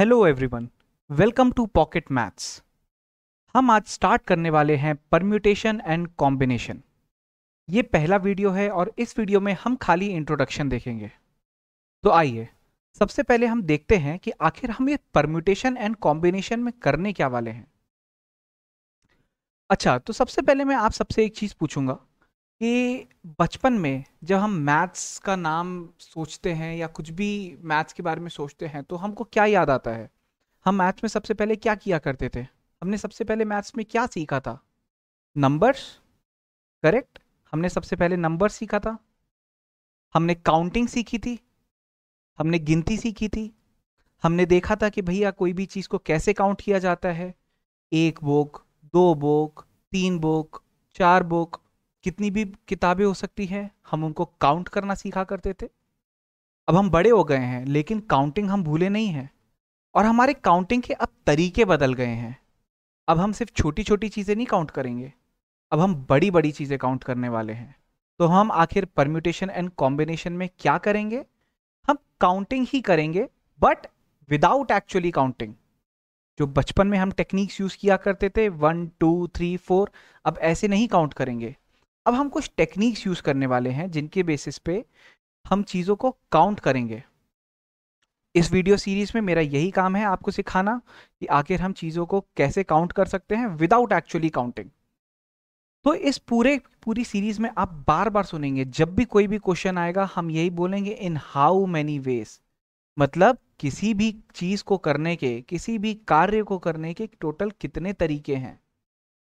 hello everyone welcome to pocket maths हम आज start करने वाले हैं परम्यूटेशन एंड कॉम्बिनेशन ये पहला वीडियो है और इस वीडियो में हम खाली इंट्रोडक्शन देखेंगे तो आइए सबसे पहले हम देखते हैं कि आखिर हम ये परम्यूटेशन एंड कॉम्बिनेशन में करने क्या वाले हैं अच्छा तो सबसे पहले मैं आप सबसे एक चीज़ पूछूंगा कि बचपन में जब हम मैथ्स का नाम सोचते हैं या कुछ भी मैथ्स के बारे में सोचते हैं तो हमको क्या याद आता है हम मैथ्स में सबसे पहले क्या किया करते थे हमने सबसे पहले मैथ्स में क्या सीखा था नंबर्स करेक्ट हमने सबसे पहले नंबर सीखा था हमने काउंटिंग सीखी थी हमने गिनती सीखी थी हमने देखा था कि भैया कोई भी चीज़ को कैसे काउंट किया जाता है एक बुक दो बुक तीन बुक चार बुक कितनी भी किताबें हो सकती हैं हम उनको काउंट करना सीखा करते थे अब हम बड़े हो गए हैं लेकिन काउंटिंग हम भूले नहीं हैं और हमारे काउंटिंग के अब तरीके बदल गए हैं अब हम सिर्फ छोटी छोटी चीज़ें नहीं काउंट करेंगे अब हम बड़ी बड़ी चीज़ें काउंट करने वाले हैं तो हम आखिर परम्यूटेशन एंड कॉम्बिनेशन में क्या करेंगे हम काउंटिंग ही करेंगे बट विदाउट एक्चुअली काउंटिंग जो बचपन में हम टेक्निक्स यूज़ किया करते थे वन टू थ्री फोर अब ऐसे नहीं काउंट करेंगे अब हम कुछ टेक्निक्स यूज़ करने वाले हैं जिनके बेसिस पे हम चीज़ों को काउंट करेंगे इस वीडियो सीरीज़ में मेरा यही काम है आपको सिखाना कि आखिर हम चीज़ों को कैसे काउंट कर सकते हैं विदाउट एक्चुअली काउंटिंग तो इस पूरे पूरी सीरीज़ में आप बार बार सुनेंगे जब भी कोई भी क्वेश्चन आएगा हम यही बोलेंगे इन हाउ मैनी वेज मतलब किसी भी चीज़ को करने के किसी भी कार्य को करने के टोटल कितने तरीके हैं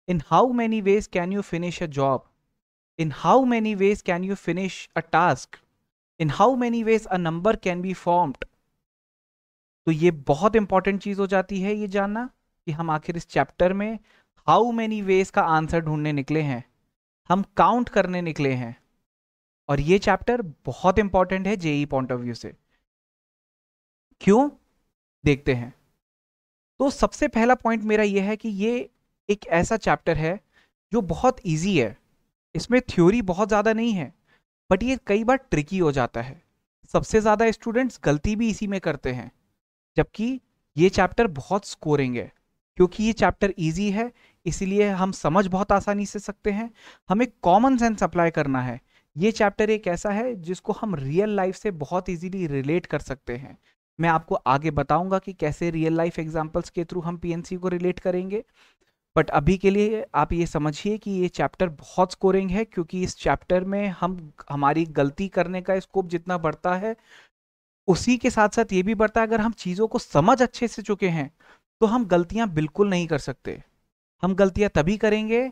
in how many ways can you finish a job in how many ways can you finish a task in how many ways a number can be formed तो ये बहुत इंपॉर्टेंट चीज हो जाती है ये जानना कि हम आखिर इस चैप्टर में हाउ मेनी वेज का आंसर ढूंढने निकले हैं हम काउंट करने निकले हैं और ये चैप्टर बहुत इंपॉर्टेंट है जेई पॉइंट ऑफ व्यू से क्यों देखते हैं तो सबसे पहला पॉइंट मेरा यह है कि ये एक ऐसा चैप्टर है जो बहुत ईजी है इसमें थ्योरी बहुत ज़्यादा नहीं है बट ये कई बार ट्रिकी हो जाता है सबसे ज़्यादा स्टूडेंट्स गलती भी इसी में करते हैं जबकि ये चैप्टर बहुत स्कोरिंग है क्योंकि ये चैप्टर इजी है इसीलिए हम समझ बहुत आसानी से सकते हैं हमें कॉमन सेंस अप्लाई करना है ये चैप्टर एक ऐसा है जिसको हम रियल लाइफ से बहुत इजीली रिलेट कर सकते हैं मैं आपको आगे बताऊंगा कि कैसे रियल लाइफ एग्जांपल्स के थ्रू हम पीएनसी को रिलेट करेंगे बट अभी के लिए आप ये समझिए कि ये चैप्टर बहुत स्कोरिंग है क्योंकि इस चैप्टर में हम हमारी गलती करने का स्कोप जितना बढ़ता है उसी के साथ साथ ये भी बढ़ता है अगर हम चीज़ों को समझ अच्छे से चुके हैं तो हम गलतियां बिल्कुल नहीं कर सकते हम गलतियां तभी करेंगे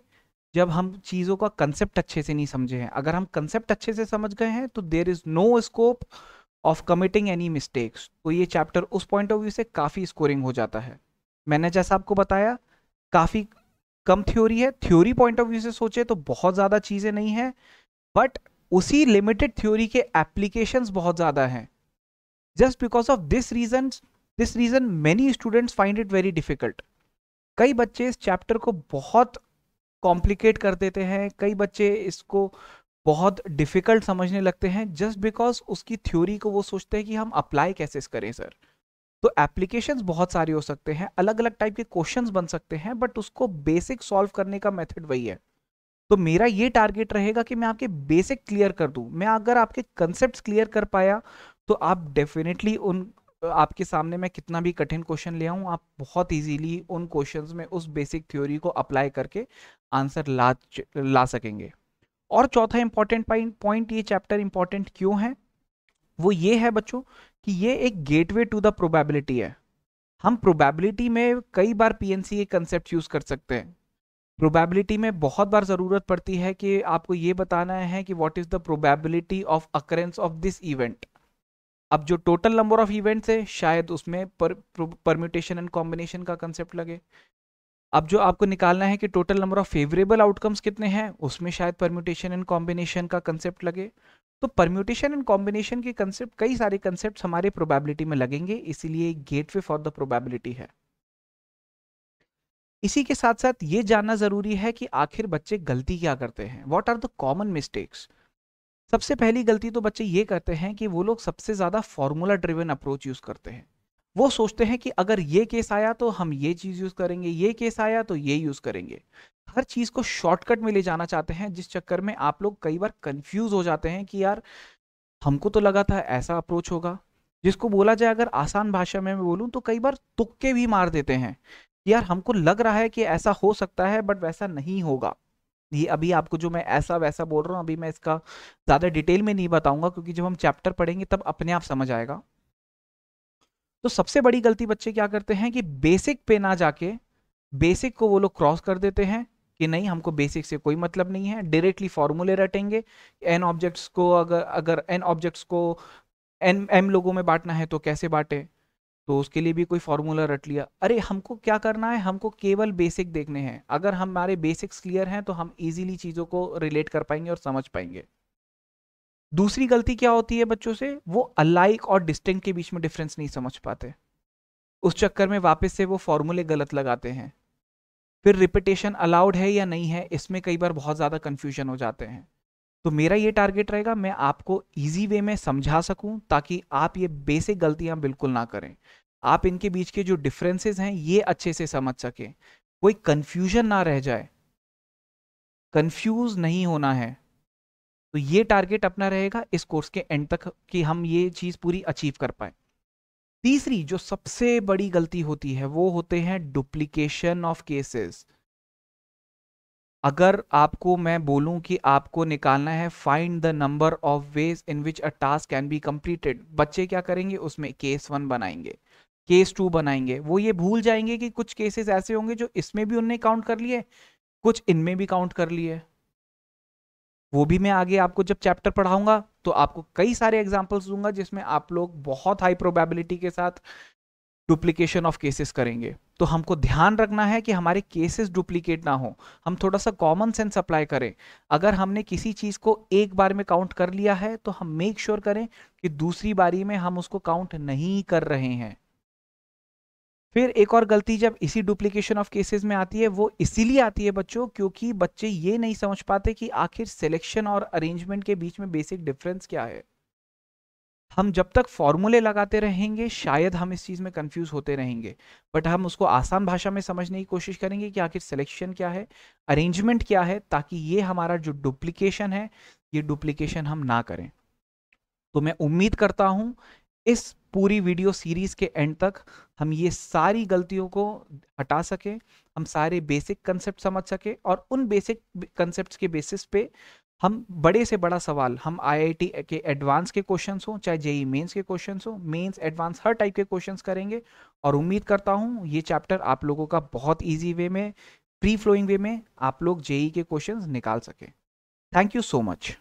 जब हम चीज़ों का कंसेप्ट अच्छे से नहीं समझे हैं अगर हम कंसेप्ट अच्छे से समझ गए हैं तो there is no scope of committing any mistakes तो ये चैप्टर उस पॉइंट ऑफ व्यू से काफ़ी स्कोरिंग हो जाता है मैंने जैसा आपको बताया काफ़ी कम थ्योरी है थ्योरी पॉइंट ऑफ व्यू से सोचे तो बहुत ज़्यादा चीज़ें नहीं है बट उसी लिमिटेड थ्योरी के एप्लीकेशन बहुत ज़्यादा हैं just because of this reason this reason many students find it very difficult कई बच्चे इस चैप्टर को बहुत कॉम्प्लिकेट कर देते हैं कई बच्चे इसको बहुत डिफ़िकल्ट समझने लगते हैं जस्ट बिकॉज उसकी थ्योरी को वो सोचते हैं कि हम अप्लाई कैसे करें सर तो एप्लीकेशन बहुत सारे हो सकते हैं अलग अलग टाइप के क्वेश्चन बन सकते हैं बट उसको बेसिक सॉल्व करने का मेथड वही है तो मेरा ये टारगेट रहेगा कि मैं आपके बेसिक क्लियर कर दूं मैं अगर आपके कंसेप्ट क्लियर कर पाया तो आप डेफिनेटली उन आपके सामने मैं कितना भी कठिन क्वेश्चन ले आऊं आप बहुत इजीली उन क्वेश्चंस में उस बेसिक थ्योरी को अप्लाई करके आंसर ला ला सकेंगे और चौथा इंपॉर्टेंट पॉइंट ये चैप्टर इंपॉर्टेंट क्यों है वो ये है बच्चों कि ये एक गेटवे टू द प्रोबेबिलिटी है हम प्रोबेबिलिटी में कई बार पीएनसी के कंसेप्ट यूज़ कर सकते हैं प्रोबेबिलिटी में बहुत बार ज़रूरत पड़ती है कि आपको ये बताना है कि what is the probability of occurrence of this event अब जो टोटल नंबर ऑफ इवेंट्स है शायद उसमें परम्यूटेशन एंड कॉम्बिनेशन का कंसेप्ट लगे अब जो आपको निकालना है कि total number of favourable outcomes कितने हैं उसमें शायद परम्यूटेशन एंड कॉम्बिनेशन का कंसेप्ट लगे तो परम्यूटेशन एंड कॉम्बिनेशन के कंसेप्ट कई सारे कंसेप्ट हमारे प्रोबेबिलिटी में लगेंगे इसीलिए गेटवे फॉर द प्रोबेबिलिटी है इसी के साथ साथ ये जानना जरूरी है कि आखिर बच्चे गलती क्या करते हैं what are the common mistakes सबसे पहली गलती तो बच्चे ये करते हैं कि वो लोग सबसे ज़्यादा फॉर्मूला ड्रिवन अप्रोच यूज़ करते हैं वो सोचते हैं कि अगर ये केस आया तो हम ये चीज़ यूज़ करेंगे ये केस आया तो ये यूज़ करेंगे हर चीज़ को शॉर्टकट में ले जाना चाहते हैं जिस चक्कर में आप लोग कई बार कंफ्यूज हो जाते हैं कि यार हमको तो लगा था ऐसा अप्रोच होगा जिसको बोला जाए अगर आसान भाषा में मैं बोलूँ तो कई बार तुक्के भी मार देते हैं यार हमको लग रहा है कि ऐसा हो सकता है बट वैसा नहीं होगा ये अभी आपको जो मैं ऐसा वैसा बोल रहा हूँ अभी मैं इसका ज़्यादा डिटेल में नहीं बताऊंगा क्योंकि जब हम चैप्टर पढ़ेंगे तब अपने आप समझ आएगा तो सबसे बड़ी गलती बच्चे क्या करते हैं कि बेसिक पे ना जाके बेसिक को वो लोग क्रॉस कर देते हैं कि नहीं हमको बेसिक से कोई मतलब नहीं है डायरेक्टली फॉर्मूले रटेंगे एन ऑब्जेक्ट्स को अगर अगर एन ऑब्जेक्ट्स को एन एम लोगों में बांटना है तो कैसे बांटे तो उसके लिए भी कोई फार्मूला रट लिया अरे हमको क्या करना है हमको केवल बेसिक देखने हैं अगर हमारे बेसिक्स क्लियर हैं तो हम इजीली चीज़ों को रिलेट कर पाएंगे और समझ पाएंगे दूसरी गलती क्या होती है बच्चों से वो अलाइक और डिस्टिंग के बीच में डिफरेंस नहीं समझ पाते उस चक्कर में वापस से वो फॉर्मूले गलत लगाते हैं फिर रिपीटेशन अलाउड है या नहीं है इसमें कई बार बहुत ज़्यादा कन्फ्यूजन हो जाते हैं तो मेरा ये टारगेट रहेगा मैं आपको इजी वे में समझा सकूं ताकि आप ये बेसिक गलतियां बिल्कुल ना करें आप इनके बीच के जो डिफरेंसेस हैं ये अच्छे से समझ सकें कोई कन्फ्यूजन ना रह जाए कन्फ्यूज नहीं होना है तो ये टारगेट अपना रहेगा इस कोर्स के एंड तक कि हम ये चीज़ पूरी अचीव कर पाए तीसरी जो सबसे बड़ी गलती होती है वो होते हैं डुप्लीकेशन ऑफ केसेस अगर आपको मैं बोलूं कि आपको निकालना है find the number of ways in which a task can be completed बच्चे क्या करेंगे उसमें केस वन बनाएंगे केस टू बनाएंगे वो ये भूल जाएंगे कि कुछ केसेस ऐसे होंगे जो इसमें भी उनने काउंट कर लिए कुछ इनमें भी काउंट कर लिए वो भी मैं आगे आपको जब चैप्टर पढ़ाऊंगा तो आपको कई सारे एग्जाम्पल्स दूंगा जिसमें आप लोग बहुत हाई प्रोबेबिलिटी के साथ डुप्लीकेशन ऑफ केसेस करेंगे तो हमको ध्यान रखना है कि हमारे केसेस डुप्लीकेट ना हो हम थोड़ा सा कॉमन सेंस अप्लाई करें अगर हमने किसी चीज़ को एक बार में काउंट कर लिया है तो हम मेक श्योर sure करें कि दूसरी बारी में हम उसको काउंट नहीं कर रहे हैं फिर एक और गलती जब इसी डुप्लीकेशन ऑफ केसेस में आती है वो इसीलिए आती है बच्चों क्योंकि बच्चे ये नहीं समझ पाते कि आखिर सिलेक्शन और अरेंजमेंट के बीच में बेसिक डिफरेंस क्या है हम जब तक फॉर्मूले लगाते रहेंगे शायद हम इस चीज़ में कंफ्यूज होते रहेंगे बट हम उसको आसान भाषा में समझने की कोशिश करेंगे कि आखिर सिलेक्शन क्या है अरेंजमेंट क्या है ताकि ये हमारा जो डुप्लीकेशन है ये डुप्लीकेशन हम ना करें तो मैं उम्मीद करता हूँ इस पूरी वीडियो सीरीज के एंड तक हम ये सारी गलतियों को हटा सके हम सारे बेसिक कंसेप्ट समझ सके और उन बेसिक कंसेप्ट के बेसिस पे हम बड़े से बड़ा सवाल हम आईआईटी के एडवांस के क्वेश्चंस हों चाहे जेई मेंस e के क्वेश्चंस हों मेंस एडवांस हर टाइप के क्वेश्चंस करेंगे और उम्मीद करता हूँ ये चैप्टर आप लोगों का बहुत ईजी वे में फ्री फ्लोइंग वे में आप लोग जेई e के क्वेश्चंस निकाल सकें थैंक यू सो मच